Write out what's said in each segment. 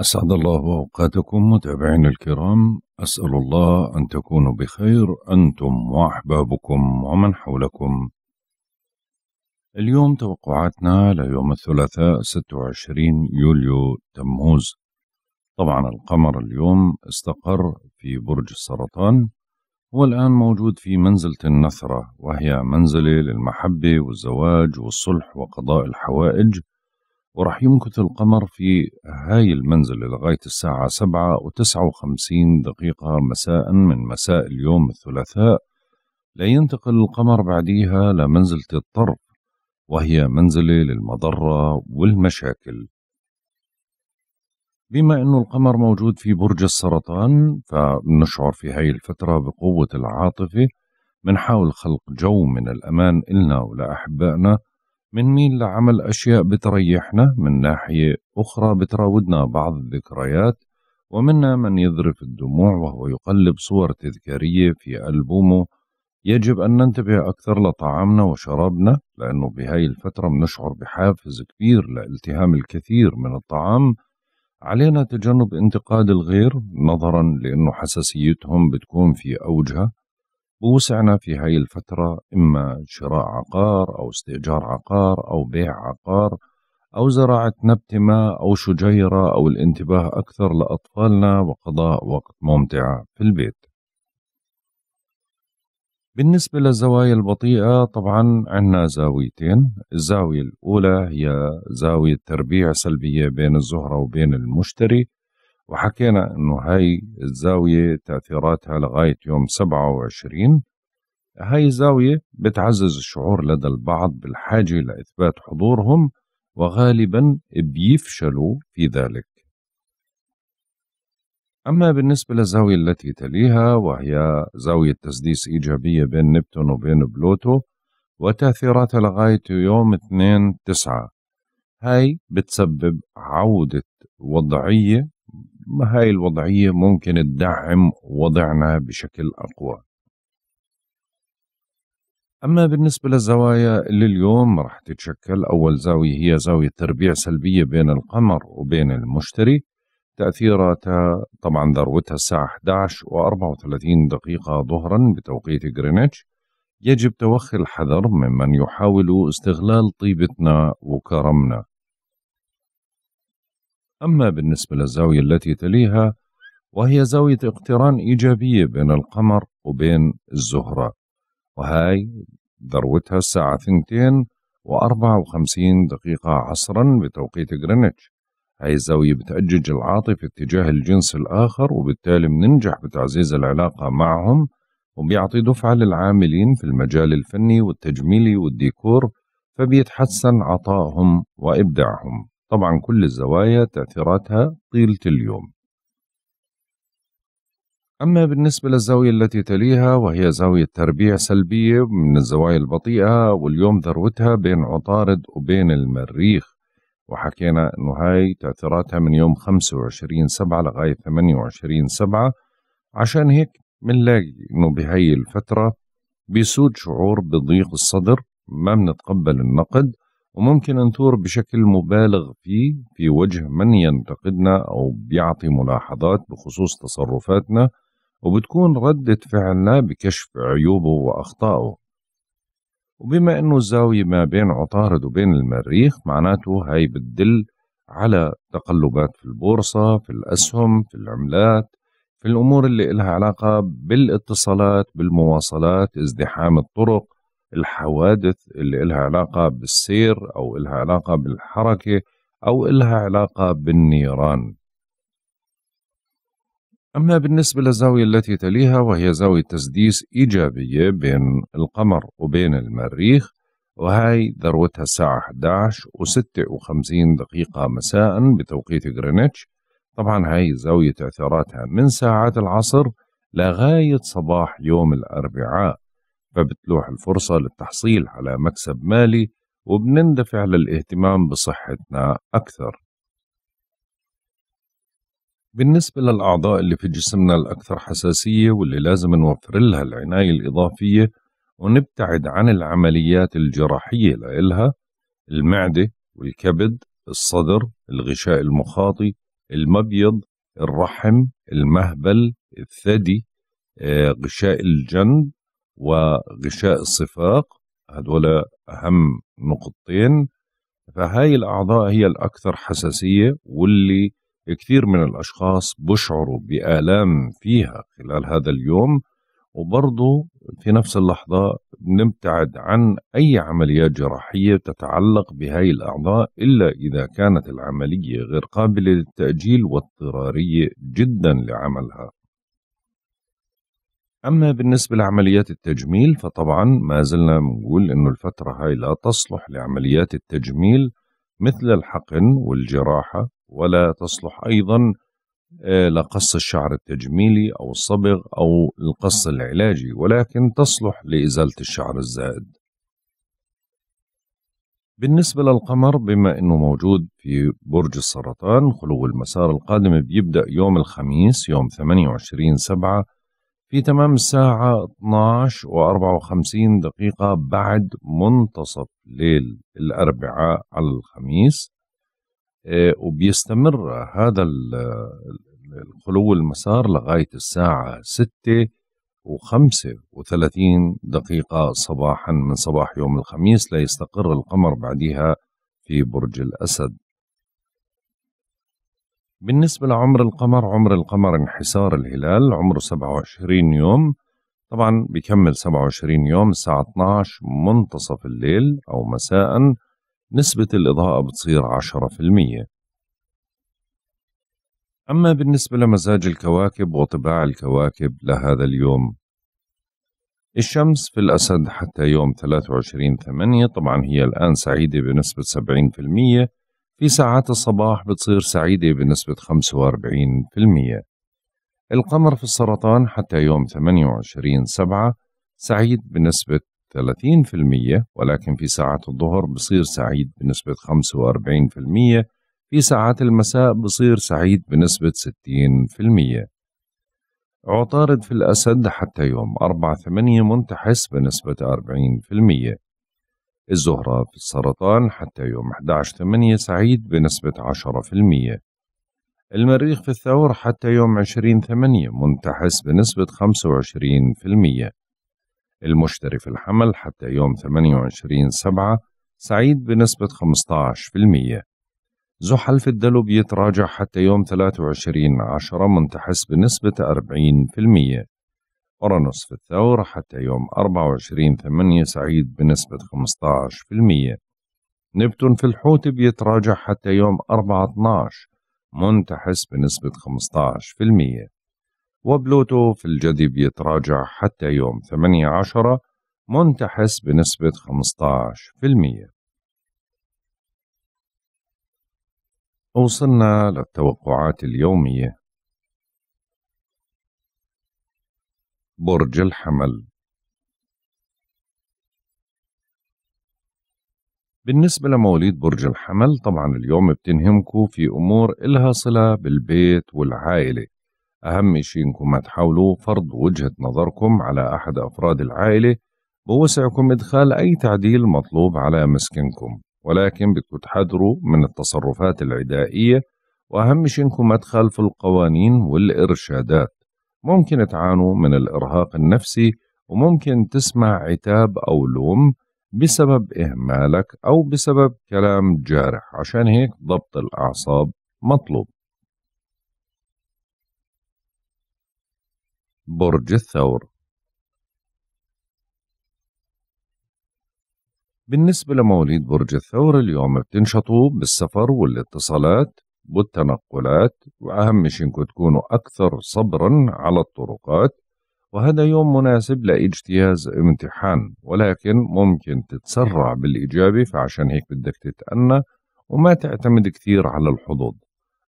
أسعد الله أوقاتكم متابعينا الكرام أسأل الله أن تكونوا بخير أنتم وأحبابكم ومن حولكم اليوم توقعاتنا ليوم الثلاثاء 26 يوليو تموز طبعا القمر اليوم استقر في برج السرطان هو الآن موجود في منزلة النثرة وهي منزلة للمحبة والزواج والصلح وقضاء الحوائج ورح يمكث القمر في هاي المنزلة لغاية الساعة سبعة وتسعة وخمسين دقيقة مساء من مساء اليوم الثلاثاء لا ينتقل القمر بعديها لمنزلة الطرف وهي منزلة للمضرة والمشاكل بما أن القمر موجود في برج السرطان فنشعر في هاي الفترة بقوة العاطفة بنحاول خلق جو من الأمان إلنا ولأحبائنا من مين لعمل أشياء بتريحنا من ناحية أخرى بتراودنا بعض الذكريات ومنا من يذرف الدموع وهو يقلب صور تذكارية في ألبومه يجب أن ننتبه أكثر لطعامنا وشرابنا لأنه بهاي الفترة بنشعر بحافز كبير لالتهام الكثير من الطعام علينا تجنب انتقاد الغير نظرا لأنه حساسيتهم بتكون في أوجها بوسعنا في هاي الفترة إما شراء عقار أو استئجار عقار أو بيع عقار أو زراعة نبتة ما أو شجيرة أو الانتباه أكثر لأطفالنا وقضاء وقت ممتع في البيت بالنسبة للزوايا البطيئة طبعا عندنا زاويتين الزاوية الأولى هي زاوية تربيع سلبية بين الزهرة وبين المشتري وحكينا انه هاي الزاوية تأثيراتها لغاية يوم 27 هاي الزاوية بتعزز الشعور لدى البعض بالحاجة لإثبات حضورهم وغالبا بيفشلوا في ذلك أما بالنسبة للزاوية التي تليها وهي زاوية تسديس إيجابية بين نبتون وبين بلوتو وتأثيراتها لغاية يوم 2 9 هاي بتسبب عودة وضعية هاي الوضعية ممكن تدعم وضعنا بشكل أقوى أما بالنسبة للزوايا اللي اليوم رح تتشكل أول زاوية هي زاوية تربيع سلبية بين القمر وبين المشتري تأثيراتها طبعا ذروتها الساعة 11 و34 دقيقة ظهرا بتوقيت غرينتش يجب توخي الحذر ممن يحاول استغلال طيبتنا وكرمنا أما بالنسبة للزاوية التي تليها وهي زاوية اقتران إيجابية بين القمر وبين الزهرة وهاي ذروتها الساعة 2 و54 دقيقة عصرا بتوقيت غرينتش هاي الزاوية بتأجج العاطفة اتجاه الجنس الآخر وبالتالي بننجح بتعزيز العلاقة معهم وبيعطي دفعة للعاملين في المجال الفني والتجميلي والديكور فبيتحسن عطائهم وإبداعهم طبعا كل الزوايا تأثيراتها طيلة اليوم أما بالنسبة للزاوية التي تليها وهي زاوية تربيع سلبية من الزوايا البطيئة واليوم ذروتها بين عطارد وبين المريخ وحكينا أنه هاي تأثيراتها من يوم 25 سبعة لغاية 28 سبعة عشان هيك بنلاقي أنه بهاي الفترة بيسود شعور بضيق الصدر ما بنتقبل النقد وممكن نثور بشكل مبالغ فيه في وجه من ينتقدنا أو بيعطي ملاحظات بخصوص تصرفاتنا وبتكون ردة فعلنا بكشف عيوبه وأخطائه وبما أنه الزاوية ما بين عطارد وبين المريخ معناته هاي بتدل على تقلبات في البورصة في الأسهم في العملات في الأمور اللي إلها علاقة بالاتصالات بالمواصلات ازدحام الطرق الحوادث اللي إلها علاقة بالسير أو إلها علاقة بالحركة أو إلها علاقة بالنيران أما بالنسبة للزاوية التي تليها وهي زاوية تسديس إيجابية بين القمر وبين المريخ وهي ذروتها الساعة 11 و56 دقيقة مساء بتوقيت غرينتش طبعا هاي زاوية تعثيراتها من ساعات العصر لغاية صباح يوم الأربعاء فبتلوح الفرصة للتحصيل على مكسب مالي وبنندفع للاهتمام بصحتنا أكثر بالنسبة للأعضاء اللي في جسمنا الأكثر حساسية واللي لازم نوفر لها العناية الإضافية ونبتعد عن العمليات الجراحية لإلها المعدة والكبد الصدر الغشاء المخاطي المبيض الرحم المهبل الثدي آه، غشاء الجند وغشاء الصفاق هذول أهم نقطتين فهاي الأعضاء هي الأكثر حساسية واللي كثير من الأشخاص بشعروا بآلام فيها خلال هذا اليوم وبرضه في نفس اللحظة نبتعد عن أي عمليات جراحية تتعلق بهاي الأعضاء إلا إذا كانت العملية غير قابلة للتأجيل واضطرارية جدا لعملها أما بالنسبة لعمليات التجميل فطبعا ما زلنا بنقول إنه الفترة هاي لا تصلح لعمليات التجميل مثل الحقن والجراحة ولا تصلح أيضا آه، لقص الشعر التجميلي أو الصبغ أو القص العلاجي ولكن تصلح لإزالة الشعر الزائد بالنسبة للقمر بما أنه موجود في برج السرطان خلو المسار القادم بيبدأ يوم الخميس يوم 28 سبعة في تمام الساعة 12 و54 دقيقة بعد منتصف ليل الأربعاء على الخميس آه، وبيستمر هذا الخلو المسار لغاية الساعة 6 و35 دقيقة صباحا من صباح يوم الخميس ليستقر القمر بعدها في برج الأسد بالنسبة لعمر القمر عمر القمر انحسار الهلال عمره 27 يوم طبعا بيكمل 27 يوم الساعة 12 منتصف الليل أو مساء نسبة الإضاءة بتصير 10% أما بالنسبة لمزاج الكواكب وطباع الكواكب لهذا اليوم الشمس في الأسد حتى يوم 23 8 طبعا هي الآن سعيدة بنسبة في ساعات الصباح بتصير سعيدة بنسبة 45% القمر في السرطان حتى يوم 28 سبعة سعيد بنسبة 30% ولكن في ساعات الظهر بصير سعيد بنسبة 45% في ساعات المساء بصير سعيد بنسبة 60% عطارد في الأسد حتى يوم 4 8 منتحس بنسبة 40% الزهرة في السرطان حتى يوم 11/8 سعيد بنسبة 10% المريخ في الثور حتى يوم 20/8 منتحس بنسبة 25% المشتري في الحمل حتى يوم 28/7 سعيد بنسبة 15% زحل في الدلو بيتراجع حتى يوم 23 عشرة منتحس بنسبة 40% أورانوس في الثور حتى يوم 24 8 سعيد بنسبة 15% نبتون في الحوت بيتراجع حتى يوم 4 12 منتحس بنسبة 15% وبلوتو في الجدي بيتراجع حتى يوم ثمانية عشرة منتحس بنسبة 15% وصلنا للتوقعات اليومية برج الحمل بالنسبة لمواليد برج الحمل طبعا اليوم بتنهمكم في أمور إلها صلة بالبيت والعائلة أهم شيء إنكم ما تحاولوا فرض وجهة نظركم على أحد أفراد العائلة بوسعكم إدخال أي تعديل مطلوب على مسكنكم ولكن بدكم تحذروا من التصرفات العدائية وأهم شيء إنكم ما تخالفوا القوانين والإرشادات ممكن تعانوا من الإرهاق النفسي وممكن تسمع عتاب أو لوم بسبب إهمالك أو بسبب كلام جارح عشان هيك ضبط الأعصاب مطلوب برج الثور بالنسبة لمواليد برج الثور اليوم بتنشطوا بالسفر والاتصالات بالتنقلات وأهم شيء إنكم تكونوا أكثر صبرا على الطرقات وهذا يوم مناسب لاجتياز امتحان ولكن ممكن تتسرع بالإجابة فعشان هيك بدك تتأنى وما تعتمد كثير على الحظوظ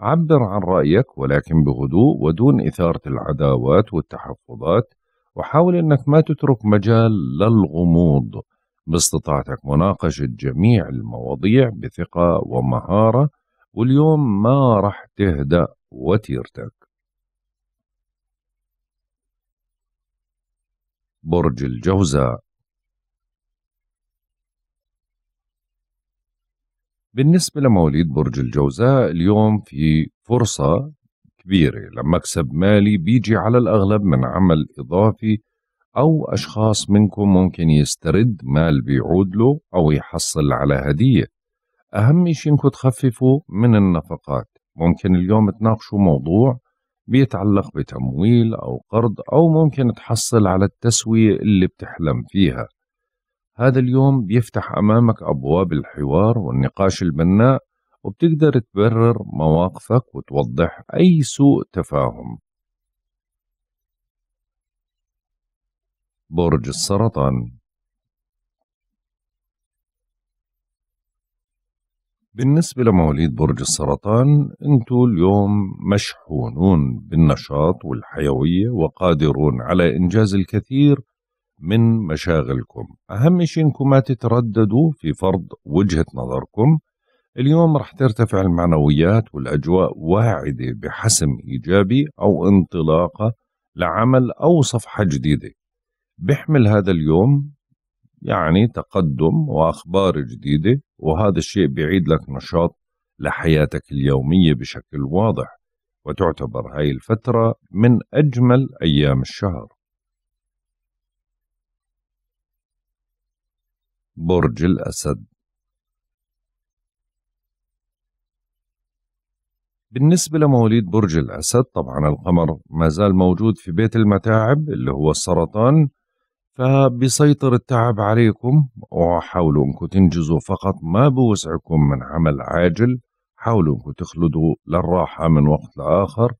عبر عن رأيك ولكن بهدوء ودون إثارة العداوات والتحفظات وحاول أنك ما تترك مجال للغموض باستطاعتك مناقشة جميع المواضيع بثقة ومهارة واليوم ما راح تهدأ وتيرتك برج الجوزاء بالنسبة لمواليد برج الجوزاء اليوم في فرصة كبيرة لمكسب مالي بيجي على الأغلب من عمل إضافي أو أشخاص منكم ممكن يسترد مال بيعود له أو يحصل على هدية أهم شيء إنكم تخففوا من النفقات ممكن اليوم تناقشوا موضوع بيتعلق بتمويل أو قرض أو ممكن تحصل على التسوية اللي بتحلم فيها هذا اليوم بيفتح أمامك أبواب الحوار والنقاش البناء وبتقدر تبرر مواقفك وتوضح أي سوء تفاهم برج السرطان بالنسبة لمواليد برج السرطان انتوا اليوم مشحونون بالنشاط والحيوية وقادرون على إنجاز الكثير من مشاغلكم أهم شيء أنكم ما تترددوا في فرض وجهة نظركم اليوم رح ترتفع المعنويات والأجواء واعدة بحسم إيجابي أو انطلاقة لعمل أو صفحة جديدة بيحمل هذا اليوم يعني تقدم واخبار جديده وهذا الشيء بيعيد لك نشاط لحياتك اليوميه بشكل واضح وتعتبر هاي الفتره من اجمل ايام الشهر برج الاسد بالنسبة لمواليد برج الأسد طبعا القمر ما زال موجود في بيت المتاعب اللي هو السرطان فبيسيطر التعب عليكم وحاولوا انكم تنجزوا فقط ما بوسعكم من عمل عاجل حاولوا انكم تخلدوا للراحة من وقت لآخر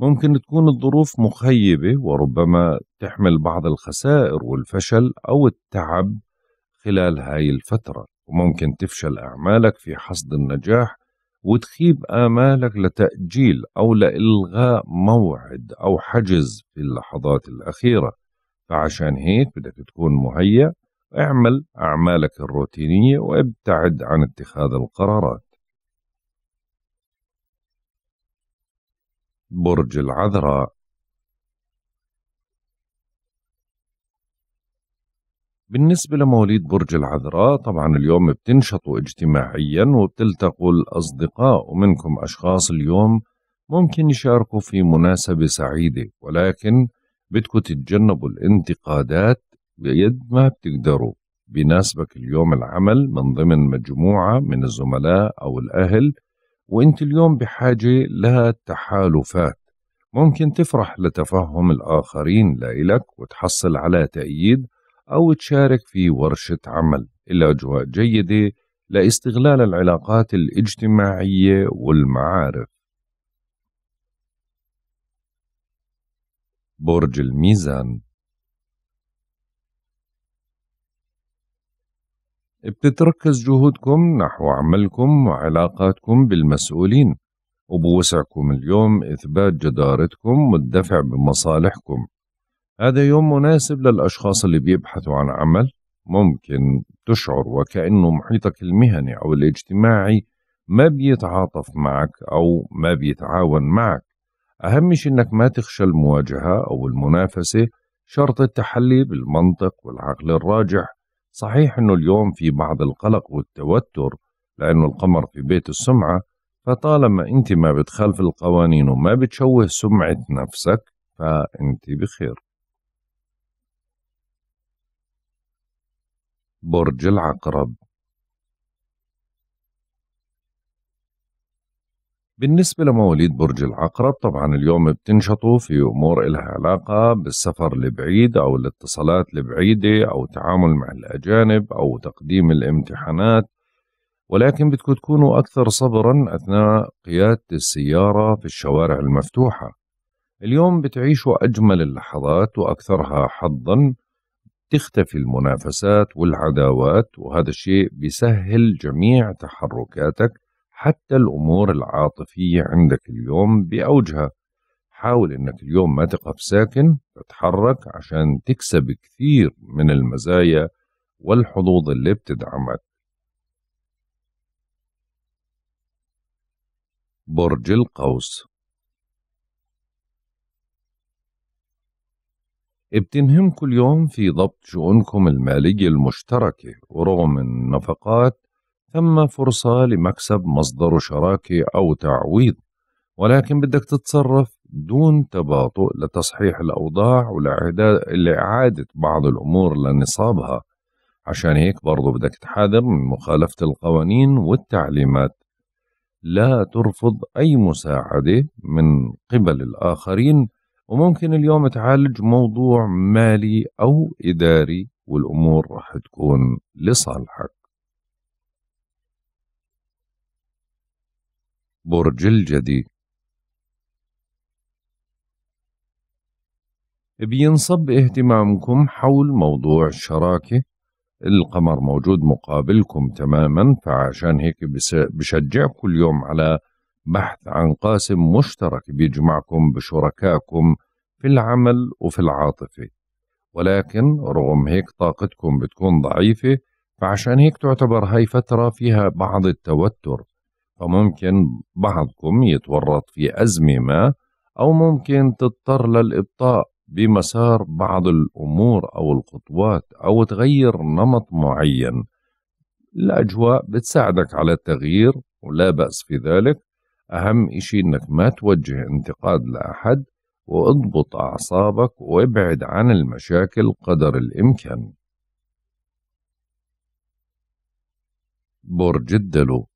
ممكن تكون الظروف مخيبة وربما تحمل بعض الخسائر والفشل أو التعب خلال هاي الفترة وممكن تفشل أعمالك في حصد النجاح وتخيب آمالك لتأجيل أو لإلغاء موعد أو حجز في اللحظات الأخيرة فعشان هيك بدك تكون مهيأ اعمل أعمالك الروتينية وابتعد عن اتخاذ القرارات برج العذراء بالنسبة لمواليد برج العذراء طبعا اليوم بتنشطوا اجتماعيا وبتلتقوا الأصدقاء ومنكم أشخاص اليوم ممكن يشاركوا في مناسبة سعيدة ولكن بدكم تتجنبوا الانتقادات بيد ما بتقدروا بيناسبك اليوم العمل من ضمن مجموعة من الزملاء أو الأهل وانت اليوم بحاجة لتحالفات ممكن تفرح لتفهم الآخرين لإلك وتحصل على تأييد أو تشارك في ورشة عمل إلى أجواء جيدة لاستغلال العلاقات الاجتماعية والمعارف برج الميزان بتتركز جهودكم نحو عملكم وعلاقاتكم بالمسؤولين وبوسعكم اليوم إثبات جدارتكم والدفع بمصالحكم هذا يوم مناسب للأشخاص اللي بيبحثوا عن عمل ممكن تشعر وكأنه محيطك المهني أو الاجتماعي ما بيتعاطف معك أو ما بيتعاون معك أهم شيء إنك ما تخشى المواجهة أو المنافسة شرط التحلي بالمنطق والعقل الراجح صحيح إنه اليوم في بعض القلق والتوتر لأنه القمر في بيت السمعة فطالما أنت ما بتخالف القوانين وما بتشوه سمعة نفسك فأنت بخير برج العقرب بالنسبة لمواليد برج العقرب طبعا اليوم بتنشطوا في أمور إلها علاقة بالسفر البعيد أو الاتصالات البعيدة أو تعامل مع الأجانب أو تقديم الامتحانات ولكن بدكم تكونوا أكثر صبرا أثناء قيادة السيارة في الشوارع المفتوحة اليوم بتعيشوا أجمل اللحظات وأكثرها حظا تختفي المنافسات والعداوات وهذا الشيء بيسهل جميع تحركاتك حتى الأمور العاطفية عندك اليوم بأوجها حاول إنك اليوم ما تقف ساكن تتحرك عشان تكسب كثير من المزايا والحظوظ اللي بتدعمك برج القوس بتنهمكم اليوم في ضبط شؤونكم المالية المشتركة ورغم النفقات ثم فرصة لمكسب مصدر شراكة أو تعويض ولكن بدك تتصرف دون تباطؤ لتصحيح الأوضاع ولإعادة بعض الأمور لنصابها عشان هيك برضو بدك تحاذر من مخالفة القوانين والتعليمات لا ترفض أي مساعدة من قبل الآخرين وممكن اليوم تعالج موضوع مالي أو إداري والأمور رح تكون لصالحك برج الجدي بينصب اهتمامكم حول موضوع الشراكة القمر موجود مقابلكم تماما فعشان هيك بشجعكم اليوم على بحث عن قاسم مشترك بيجمعكم بشركائكم في العمل وفي العاطفة ولكن رغم هيك طاقتكم بتكون ضعيفة فعشان هيك تعتبر هاي فترة فيها بعض التوتر فممكن بعضكم يتورط في أزمة ما أو ممكن تضطر للإبطاء بمسار بعض الأمور أو الخطوات أو تغير نمط معين الأجواء بتساعدك على التغيير ولا بأس في ذلك أهم إشي إنك ما توجه انتقاد لأحد واضبط أعصابك وابعد عن المشاكل قدر الإمكان برج الدلو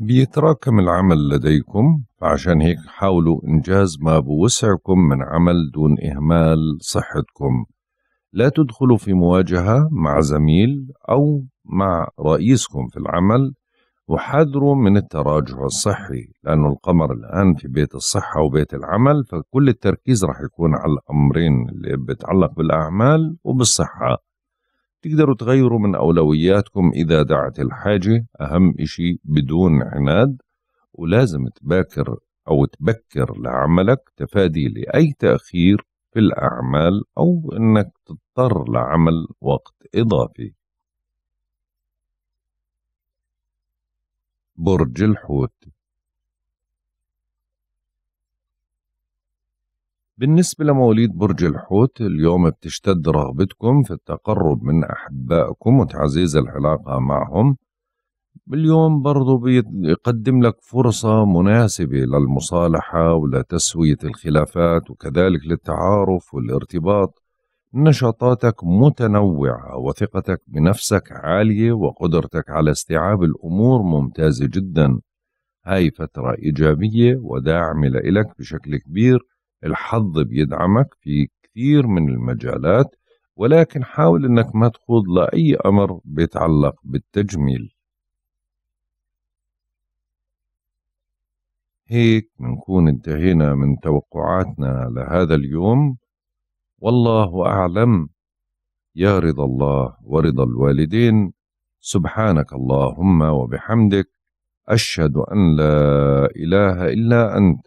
بيتراكم العمل لديكم فعشان هيك حاولوا إنجاز ما بوسعكم من عمل دون إهمال صحتكم لا تدخلوا في مواجهة مع زميل أو مع رئيسكم في العمل وحذروا من التراجع الصحي لأنه القمر الآن في بيت الصحة وبيت العمل فكل التركيز رح يكون على الأمرين اللي بتعلق بالأعمال وبالصحة تقدروا تغيروا من أولوياتكم إذا دعت الحاجة أهم إشي بدون عناد ولازم تباكر أو تبكر لعملك تفادي لأي تأخير في الأعمال أو أنك تضطر لعمل وقت إضافي برج الحوت بالنسبة لمواليد برج الحوت اليوم بتشتد رغبتكم في التقرب من أحبائكم وتعزيز العلاقة معهم اليوم برضو بيقدم لك فرصة مناسبة للمصالحة ولتسوية الخلافات وكذلك للتعارف والارتباط نشاطاتك متنوعة وثقتك بنفسك عالية وقدرتك على استيعاب الأمور ممتازة جدا هاي فترة إيجابية وداعمة لإلك بشكل كبير الحظ بيدعمك في كثير من المجالات ولكن حاول انك ما تخوض لاي امر بيتعلق بالتجميل هيك بنكون انتهينا من توقعاتنا لهذا اليوم والله اعلم يا رضا الله ورضا الوالدين سبحانك اللهم وبحمدك اشهد ان لا اله الا انت